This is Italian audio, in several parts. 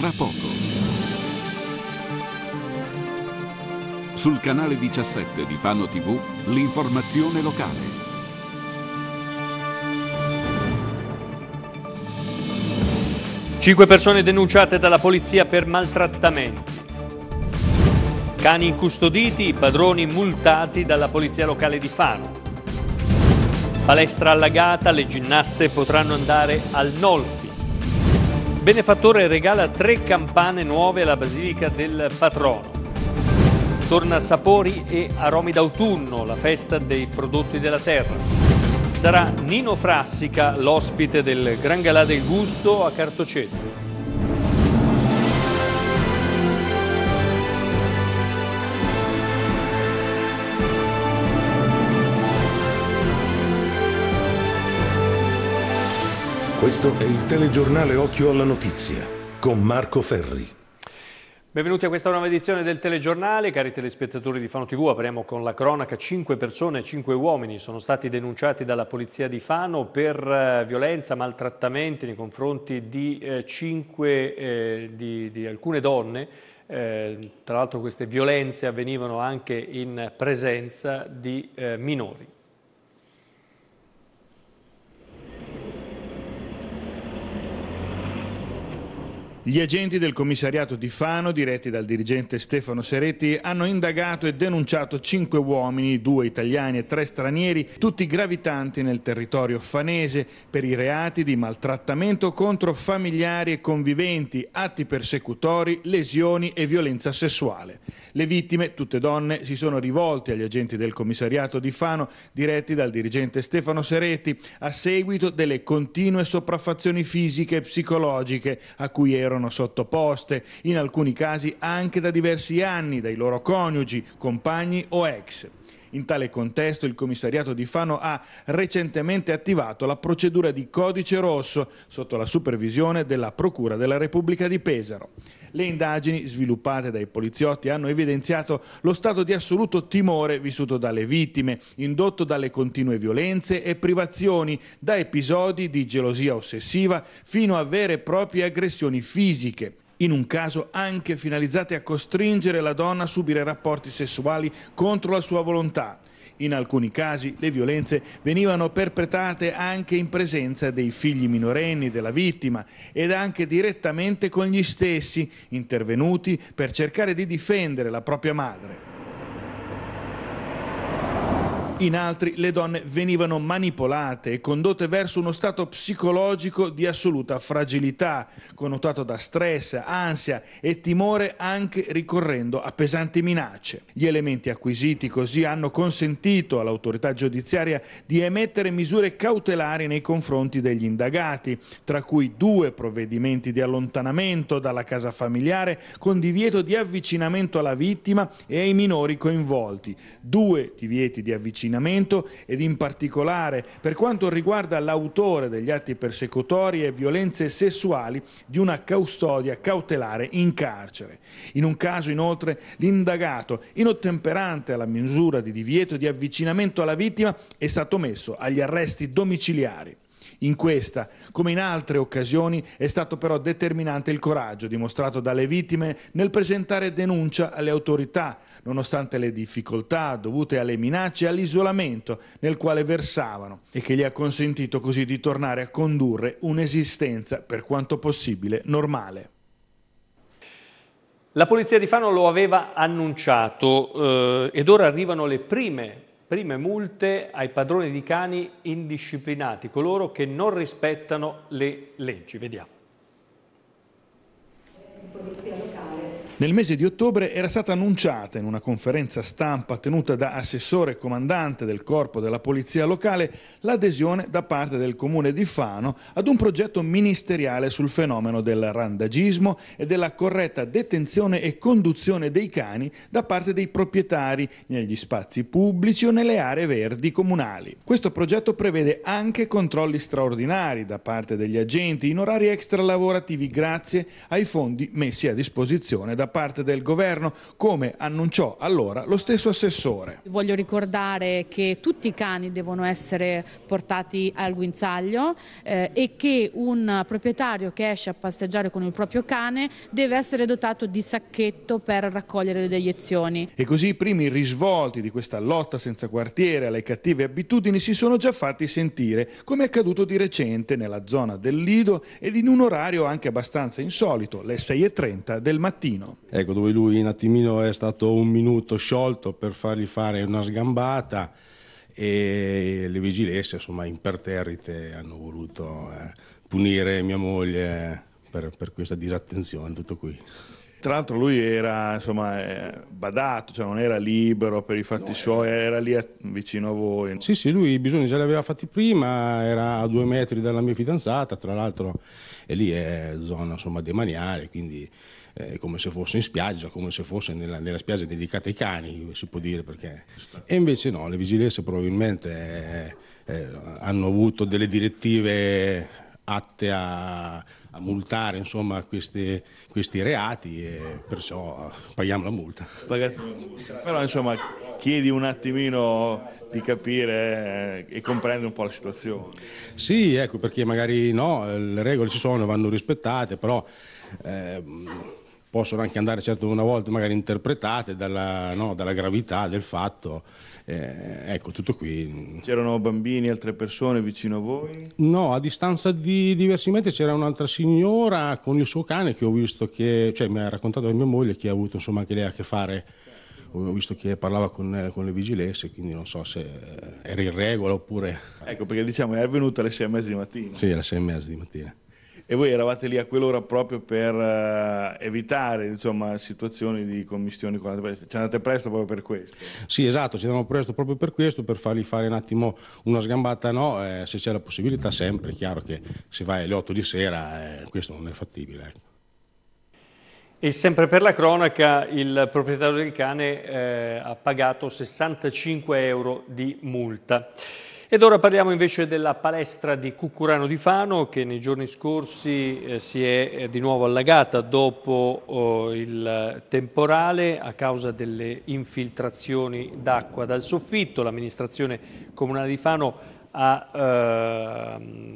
tra poco. Sul canale 17 di Fano TV, l'informazione locale. Cinque persone denunciate dalla polizia per maltrattamenti. Cani incustoditi, padroni multati dalla polizia locale di Fano. Palestra allagata, le ginnaste potranno andare al Nolf. Benefattore regala tre campane nuove alla Basilica del Patrono. Torna sapori e aromi d'autunno, la festa dei prodotti della terra. Sarà Nino Frassica l'ospite del Gran Galà del Gusto a Cartoceto. Questo è il telegiornale Occhio alla Notizia con Marco Ferri. Benvenuti a questa nuova edizione del telegiornale, cari telespettatori di Fano TV, apriamo con la cronaca. Cinque persone, cinque uomini sono stati denunciati dalla polizia di Fano per eh, violenza, maltrattamenti nei confronti di, eh, cinque, eh, di, di alcune donne eh, tra l'altro queste violenze avvenivano anche in presenza di eh, minori. Gli agenti del commissariato di Fano, diretti dal dirigente Stefano Seretti, hanno indagato e denunciato cinque uomini, due italiani e tre stranieri, tutti gravitanti nel territorio fanese per i reati di maltrattamento contro familiari e conviventi, atti persecutori, lesioni e violenza sessuale. Le vittime, tutte donne, si sono rivolte agli agenti del commissariato di Fano, diretti dal dirigente Stefano Seretti, a seguito delle continue sopraffazioni fisiche e psicologiche a cui erano erano sottoposte, in alcuni casi anche da diversi anni, dai loro coniugi, compagni o ex. In tale contesto il commissariato di Fano ha recentemente attivato la procedura di codice rosso sotto la supervisione della Procura della Repubblica di Pesaro. Le indagini sviluppate dai poliziotti hanno evidenziato lo stato di assoluto timore vissuto dalle vittime, indotto dalle continue violenze e privazioni, da episodi di gelosia ossessiva fino a vere e proprie aggressioni fisiche in un caso anche finalizzate a costringere la donna a subire rapporti sessuali contro la sua volontà. In alcuni casi le violenze venivano perpetrate anche in presenza dei figli minorenni della vittima ed anche direttamente con gli stessi, intervenuti per cercare di difendere la propria madre. In altri le donne venivano manipolate e condotte verso uno stato psicologico di assoluta fragilità, connotato da stress, ansia e timore anche ricorrendo a pesanti minacce. Gli elementi acquisiti così hanno consentito all'autorità giudiziaria di emettere misure cautelari nei confronti degli indagati, tra cui due provvedimenti di allontanamento dalla casa familiare con divieto di avvicinamento alla vittima e ai minori coinvolti, due divieti di avvicinamento avvicinamento ed in particolare per quanto riguarda l'autore degli atti persecutori e violenze sessuali di una custodia cautelare in carcere. In un caso inoltre l'indagato, inottemperante alla misura di divieto di avvicinamento alla vittima, è stato messo agli arresti domiciliari. In questa, come in altre occasioni, è stato però determinante il coraggio dimostrato dalle vittime nel presentare denuncia alle autorità, nonostante le difficoltà dovute alle minacce e all'isolamento nel quale versavano e che gli ha consentito così di tornare a condurre un'esistenza per quanto possibile normale. La polizia di Fano lo aveva annunciato eh, ed ora arrivano le prime prime multe ai padroni di cani indisciplinati, coloro che non rispettano le leggi. Vediamo. Polizia locale nel mese di ottobre era stata annunciata in una conferenza stampa tenuta da assessore comandante del corpo della polizia locale l'adesione da parte del comune di Fano ad un progetto ministeriale sul fenomeno del randagismo e della corretta detenzione e conduzione dei cani da parte dei proprietari negli spazi pubblici o nelle aree verdi comunali. Questo progetto prevede anche controlli straordinari da parte degli agenti in orari extralavorativi grazie ai fondi messi a disposizione da da parte del governo, come annunciò allora lo stesso assessore. Voglio ricordare che tutti i cani devono essere portati al guinzaglio eh, e che un proprietario che esce a passeggiare con il proprio cane deve essere dotato di sacchetto per raccogliere le deiezioni. E così i primi risvolti di questa lotta senza quartiere alle cattive abitudini si sono già fatti sentire, come è accaduto di recente nella zona del Lido ed in un orario anche abbastanza insolito, le 6.30 del mattino ecco, dove lui un attimino è stato un minuto sciolto per fargli fare una sgambata e le vigilesse, insomma, imperterrite hanno voluto eh, punire mia moglie per, per questa disattenzione, tutto qui. Tra l'altro lui era insomma, eh, badato, cioè non era libero per i fatti no, suoi, era lì vicino a voi. Sì, sì, lui i bisogni già li aveva fatti prima, era a due metri dalla mia fidanzata, tra l'altro e lì è zona insomma demaniale, quindi eh, è come se fosse in spiaggia, come se fosse nella, nella spiaggia dedicata ai cani, si può dire perché. E invece no, le vigilesse probabilmente eh, eh, hanno avuto delle direttive atte a, a multare insomma, questi, questi, reati e perciò paghiamo la multa. Però insomma chiedi un attimino di capire eh, e comprendere un po' la situazione. Sì, ecco perché magari no, le regole ci sono, vanno rispettate, però... Eh, possono anche andare certo una volta magari interpretate dalla, no, dalla gravità del fatto. Eh, ecco, tutto qui. Mm. C'erano bambini, altre persone vicino a voi? No, a distanza di diversi metri c'era un'altra signora con il suo cane che ho visto che, cioè mi ha raccontato mia moglie che ha avuto insomma anche lei a che fare ho visto che parlava con, eh, con, le vigilesse, quindi non so se eh, era in regola oppure... Ecco, perché diciamo è venuta alle sei e mezza di mattina. Sì, alle sei e mezza di mattina e voi eravate lì a quell'ora proprio per uh, evitare insomma, situazioni di commissioni con Ci andate presto proprio per questo? Sì, esatto, ci andiamo presto proprio per questo, per fargli fare un attimo una sgambata, no, eh, se c'è la possibilità sempre, è chiaro che se vai alle 8 di sera eh, questo non è fattibile. Ecco. E sempre per la cronaca, il proprietario del cane eh, ha pagato 65 euro di multa. Ed ora parliamo invece della palestra di Cucurano di Fano che nei giorni scorsi eh, si è eh, di nuovo allagata dopo oh, il temporale a causa delle infiltrazioni d'acqua dal soffitto. L'amministrazione comunale di Fano ha, eh,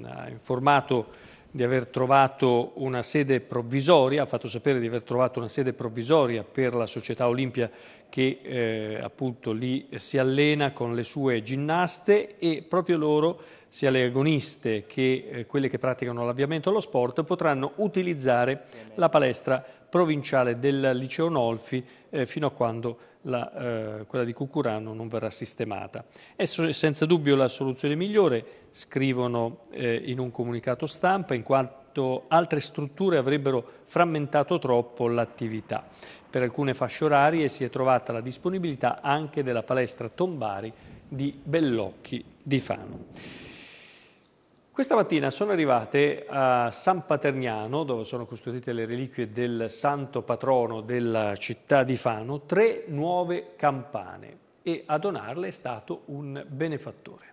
ha informato di aver trovato una sede provvisoria, ha fatto sapere di aver trovato una sede provvisoria per la società Olimpia che eh, appunto lì si allena con le sue ginnaste e proprio loro, sia le agoniste che eh, quelle che praticano l'avviamento allo sport, potranno utilizzare la palestra provinciale del liceo Nolfi eh, fino a quando la, eh, quella di Cucurano non verrà sistemata. È senza dubbio la soluzione migliore, scrivono eh, in un comunicato stampa, in quanto altre strutture avrebbero frammentato troppo l'attività. Per alcune fasce orarie si è trovata la disponibilità anche della palestra Tombari di Bellocchi di Fano. Questa mattina sono arrivate a San Paterniano, dove sono custodite le reliquie del santo patrono della città di Fano, tre nuove campane e a donarle è stato un benefattore.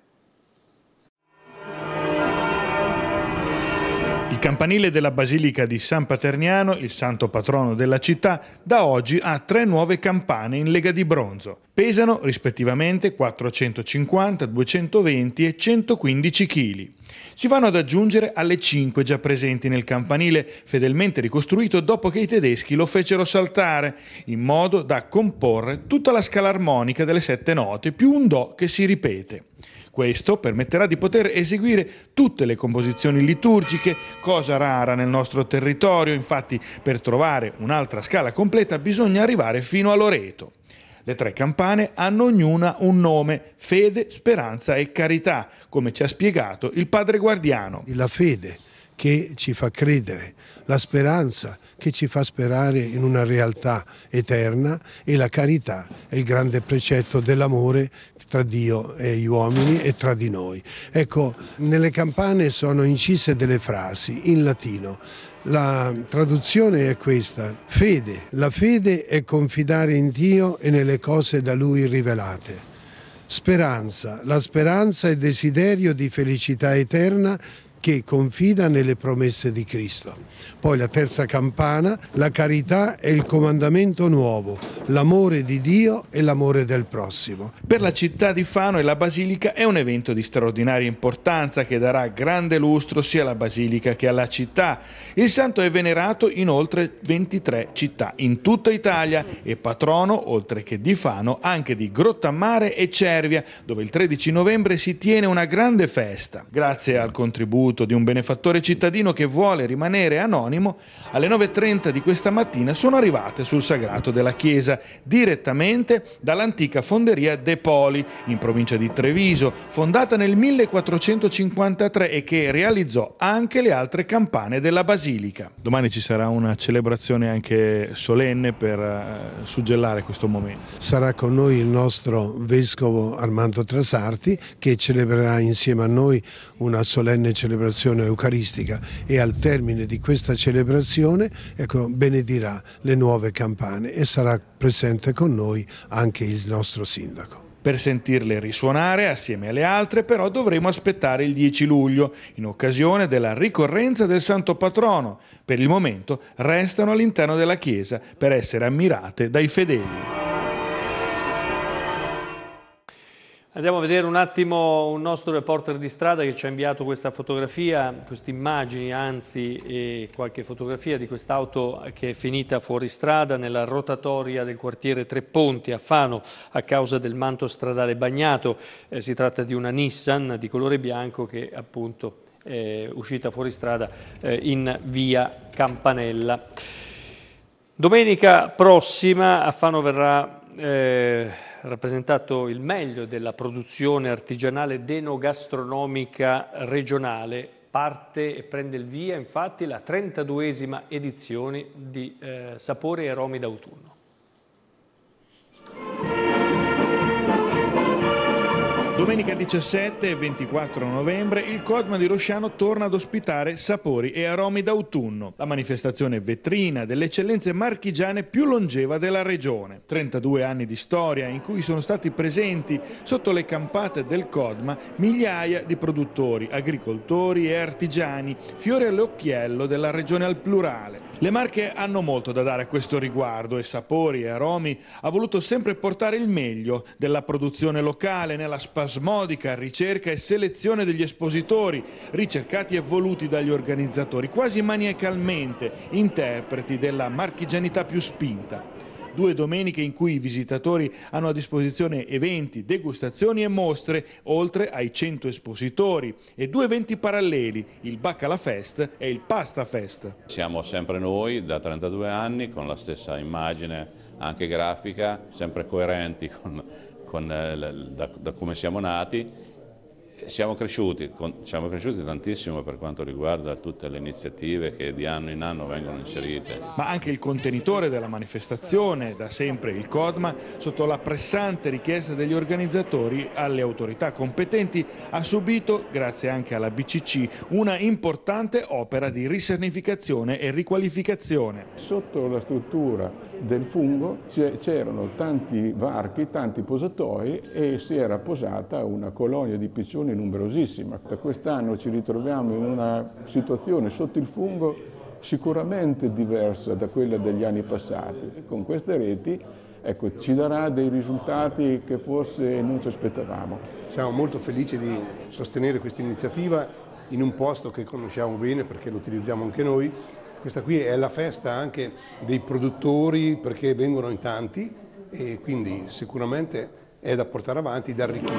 Il campanile della Basilica di San Paterniano, il santo patrono della città, da oggi ha tre nuove campane in lega di bronzo. Pesano rispettivamente 450, 220 e 115 kg. Si vanno ad aggiungere alle 5 già presenti nel campanile, fedelmente ricostruito dopo che i tedeschi lo fecero saltare, in modo da comporre tutta la scala armonica delle sette note più un Do che si ripete. Questo permetterà di poter eseguire tutte le composizioni liturgiche, cosa rara nel nostro territorio, infatti per trovare un'altra scala completa bisogna arrivare fino a Loreto. Le tre campane hanno ognuna un nome, fede, speranza e carità, come ci ha spiegato il padre guardiano. La fede che ci fa credere, la speranza che ci fa sperare in una realtà eterna e la carità è il grande precetto dell'amore tra Dio e gli uomini e tra di noi. Ecco, nelle campane sono incise delle frasi in latino. La traduzione è questa, fede. La fede è confidare in Dio e nelle cose da Lui rivelate. Speranza, la speranza è desiderio di felicità eterna che confida nelle promesse di Cristo. Poi la terza campana, la carità è il comandamento nuovo l'amore di Dio e l'amore del prossimo. Per la città di Fano e la Basilica è un evento di straordinaria importanza che darà grande lustro sia alla Basilica che alla città. Il santo è venerato in oltre 23 città in tutta Italia e patrono, oltre che di Fano, anche di Grottammare e Cervia, dove il 13 novembre si tiene una grande festa. Grazie al contributo di un benefattore cittadino che vuole rimanere anonimo, alle 9.30 di questa mattina sono arrivate sul sagrato della chiesa direttamente dall'antica fonderia De Poli, in provincia di Treviso, fondata nel 1453 e che realizzò anche le altre campane della basilica. Domani ci sarà una celebrazione anche solenne per eh, suggellare questo momento. Sarà con noi il nostro vescovo Armando Trasarti che celebrerà insieme a noi una solenne celebrazione eucaristica e al termine di questa celebrazione ecco, benedirà le nuove campane e sarà presente con noi anche il nostro sindaco per sentirle risuonare assieme alle altre, però dovremo aspettare il 10 luglio, in occasione della ricorrenza del Santo Patrono. Per il momento restano all'interno della chiesa per essere ammirate dai fedeli. Andiamo a vedere un attimo un nostro reporter di strada che ci ha inviato questa fotografia, queste immagini, anzi e qualche fotografia di quest'auto che è finita fuori strada nella rotatoria del quartiere Tre Ponti a Fano a causa del manto stradale bagnato. Eh, si tratta di una Nissan di colore bianco che appunto è uscita fuori strada eh, in via Campanella. Domenica prossima a Fano verrà... Eh, rappresentato il meglio della produzione artigianale denogastronomica regionale. Parte e prende il via infatti la 32esima edizione di eh, Sapori e Aromi d'autunno. Domenica 17 e 24 novembre il Codman di Rosciano torna ad ospitare sapori e aromi d'autunno, la manifestazione vetrina delle eccellenze marchigiane più longeva della regione. 32 anni di storia in cui sono stati presenti sotto le campate del Codma migliaia di produttori, agricoltori e artigiani, fiore all'occhiello della regione al plurale. Le Marche hanno molto da dare a questo riguardo e Sapori e Aromi ha voluto sempre portare il meglio della produzione locale nella spasmodica ricerca e selezione degli espositori, ricercati e voluti dagli organizzatori, quasi maniacalmente interpreti della marchigianità più spinta due domeniche in cui i visitatori hanno a disposizione eventi, degustazioni e mostre, oltre ai 100 espositori e due eventi paralleli, il Baccala Fest e il Pasta Fest. Siamo sempre noi da 32 anni con la stessa immagine anche grafica, sempre coerenti con, con, eh, da, da come siamo nati siamo cresciuti, siamo cresciuti, tantissimo per quanto riguarda tutte le iniziative che di anno in anno vengono inserite. Ma anche il contenitore della manifestazione, da sempre il CODMA, sotto la pressante richiesta degli organizzatori alle autorità competenti, ha subito, grazie anche alla BCC, una importante opera di risernificazione e riqualificazione. Sotto la struttura del fungo c'erano tanti varchi, tanti posatoi e si era posata una colonia di piccioni popolazione numerosissima. Da quest'anno ci ritroviamo in una situazione sotto il fungo sicuramente diversa da quella degli anni passati e con queste reti ecco, ci darà dei risultati che forse non ci aspettavamo. Siamo molto felici di sostenere questa iniziativa in un posto che conosciamo bene perché lo utilizziamo anche noi. Questa qui è la festa anche dei produttori perché vengono in tanti e quindi sicuramente è da portare avanti, da arricchire.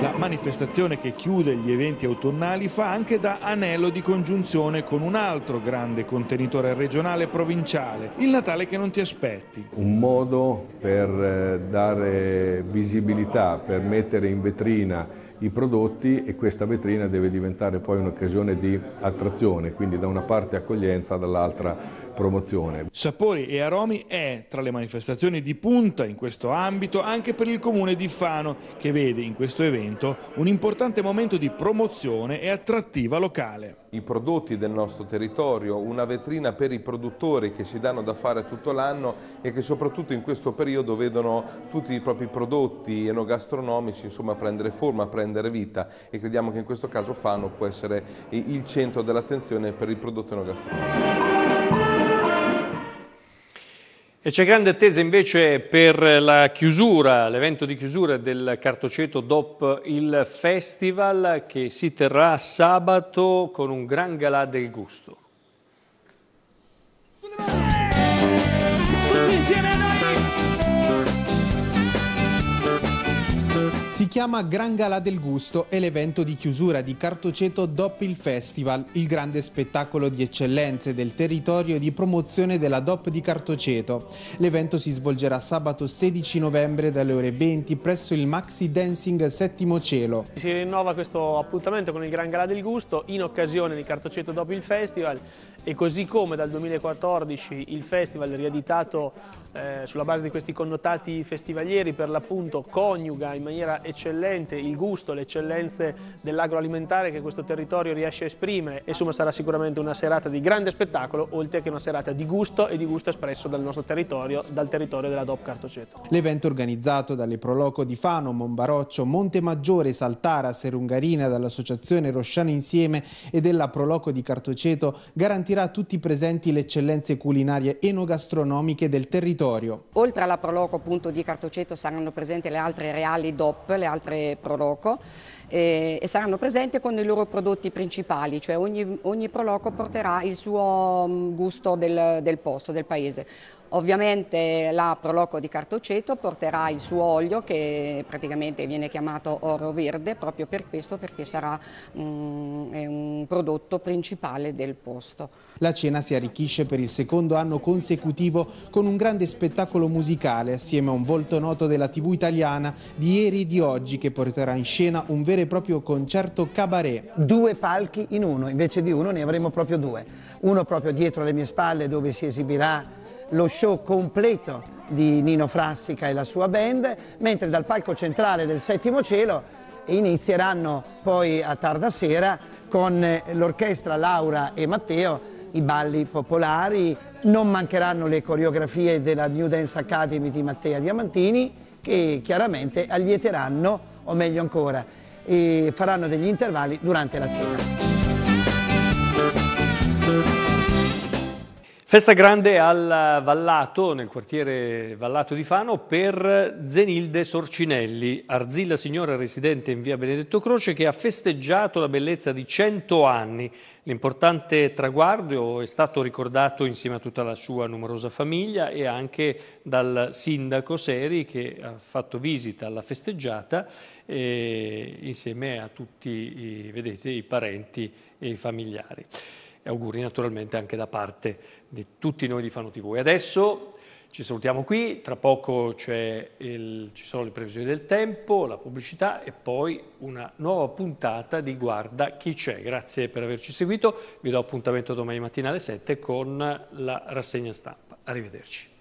La manifestazione che chiude gli eventi autunnali fa anche da anello di congiunzione con un altro grande contenitore regionale e provinciale, il Natale che non ti aspetti. Un modo per eh, dare visibilità, per mettere in vetrina i prodotti e questa vetrina deve diventare poi un'occasione di attrazione, quindi da una parte accoglienza, dall'altra promozione. Sapori e Aromi è tra le manifestazioni di punta in questo ambito anche per il comune di Fano che vede in questo evento un importante momento di promozione e attrattiva locale. I prodotti del nostro territorio, una vetrina per i produttori che si danno da fare tutto l'anno e che soprattutto in questo periodo vedono tutti i propri prodotti enogastronomici insomma, prendere forma, prendere vita e crediamo che in questo caso Fano può essere il centro dell'attenzione per il prodotto enogastronomico. E c'è grande attesa invece per la chiusura, l'evento di chiusura del Cartoceto DOP il Festival che si terrà sabato con un gran galà del gusto. Tutti insieme a noi! Si chiama Gran Gala del Gusto e l'evento di chiusura di Cartoceto Dop il Festival, il grande spettacolo di eccellenze del territorio e di promozione della DOP di Cartoceto. L'evento si svolgerà sabato 16 novembre dalle ore 20 presso il Maxi Dancing Settimo Cielo. Si rinnova questo appuntamento con il Gran Gala del Gusto in occasione di Cartoceto Dop il Festival e così come dal 2014 il festival rieditato eh, sulla base di questi connotati festivalieri per l'appunto coniuga in maniera eccellente, il gusto, le eccellenze dell'agroalimentare che questo territorio riesce a esprimere. Insomma sarà sicuramente una serata di grande spettacolo, oltre che una serata di gusto e di gusto espresso dal nostro territorio, dal territorio della DOP Cartoceto. L'evento organizzato dalle Proloco di Fano, Monbaroccio, Monte Maggiore, Saltara, Serungarina, dall'Associazione Rosciano Insieme e della Proloco di Cartoceto garantirà a tutti i presenti le eccellenze culinarie enogastronomiche del territorio. Oltre alla Proloco appunto, di Cartoceto saranno presenti le altre reali DOP le altre pro loco e, eh, e saranno presenti con i loro prodotti principali, cioè ogni, ogni proloco porterà il suo mm, gusto del, del posto, del paese. Ovviamente la Proloco di Cartoceto porterà il suo olio che praticamente viene chiamato oro verde proprio per questo perché sarà um, un prodotto principale del posto. La cena si arricchisce per il secondo anno consecutivo con un grande spettacolo musicale assieme a un volto noto della tv italiana di ieri e di oggi che porterà in scena un vero vero e proprio concerto cabaret. Due palchi in uno, invece di uno ne avremo proprio due. Uno proprio dietro le mie spalle dove si esibirà lo show completo di Nino Frassica e la sua band, mentre dal palco centrale del Settimo Cielo inizieranno poi a tarda sera con l'orchestra Laura e Matteo i balli popolari, non mancheranno le coreografie della New Dance Academy di Matteo Diamantini che chiaramente allieteranno, o meglio ancora, e faranno degli intervalli durante la cena. Festa grande al Vallato, nel quartiere Vallato di Fano, per Zenilde Sorcinelli, arzilla signora residente in via Benedetto Croce, che ha festeggiato la bellezza di 100 anni. L'importante traguardo è stato ricordato insieme a tutta la sua numerosa famiglia e anche dal sindaco Seri che ha fatto visita alla festeggiata eh, insieme a tutti vedete, i parenti e i familiari e auguri naturalmente anche da parte di tutti noi di Fano TV. E adesso ci salutiamo qui, tra poco il, ci sono le previsioni del tempo, la pubblicità e poi una nuova puntata di Guarda chi c'è. Grazie per averci seguito, vi do appuntamento domani mattina alle 7 con la rassegna stampa. Arrivederci.